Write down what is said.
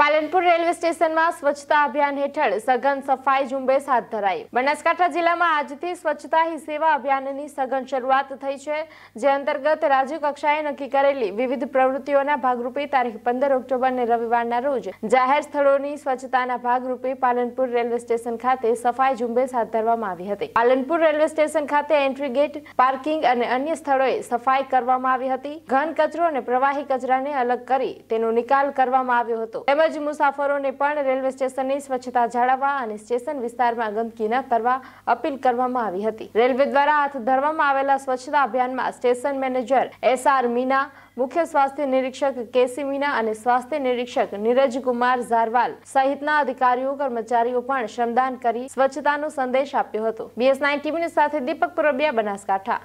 Palanpur railway સ્ટેશનમાં સ્વચ્છતા અભિયાન હેઠળ સઘન સફાઈ ઝુંબેશ હાથ ધરાઈ બનાસકાંઠા જિલ્લામાં આજથી સ્વચ્છતા હી સેવા અભિયાનની સઘન શરૂઆત થઈ છે જે અંતર્ગત રાજ્ય કક્ષાએ નક્કી કરેલી વિવિધ પ્રવૃત્તિઓના ભાગરૂપે તારીખ પંદર ઓક્ટોબરને રવિવારના રોજ જાહેર સ્થળોની સ્વચ્છતાના ભાગરૂપે પાલનપુર રેલવે સ્ટેશન ખાતે સફાઈ ઝુંબેશ હાથ ધરવામાં આવી હતી પાલનપુર રેલવે સ્ટેશન ખાતે એન્ટ્રી ગેટ પાર્કિંગ અને અન્ય સ્થળોએ સફાઈ કરવામાં આવી હતી ઘન કચરો અને પ્રવાહી કચરાને અલગ કરી તેનો નિકાલ કરવામાં આવ્યો હતો તેમજ જ મુસાફરોને પણ રેલવે સ્ટેશનની સ્વચ્છતા જાળવવા અને સ્ટેશન વિસ્તારમાં ગંદકી ન કરવા અપીલ કરવામાં આવી હતી રેલવે દ્વારા હાથ ધરવામાં આવેલા સ્વચ્છતા અભિયાનમાં station manager S R Meena મુખ્ય સ્વાસ્થ્ય નિરીક્ષક કેસી મીના અને સ્વાસ્થ્ય નિરીક્ષક નીરજ કુમાર ઝારવાલ સહિતના અધિકારીઓ કર્મચારીઓ પણ શ્રમદાન કરી સ્વચ્છતાનો સંદેશ આપ્યો હતો બીએસ નાઇન ટીવી સાથે દીપક પુરબિયા બનાસકાંઠા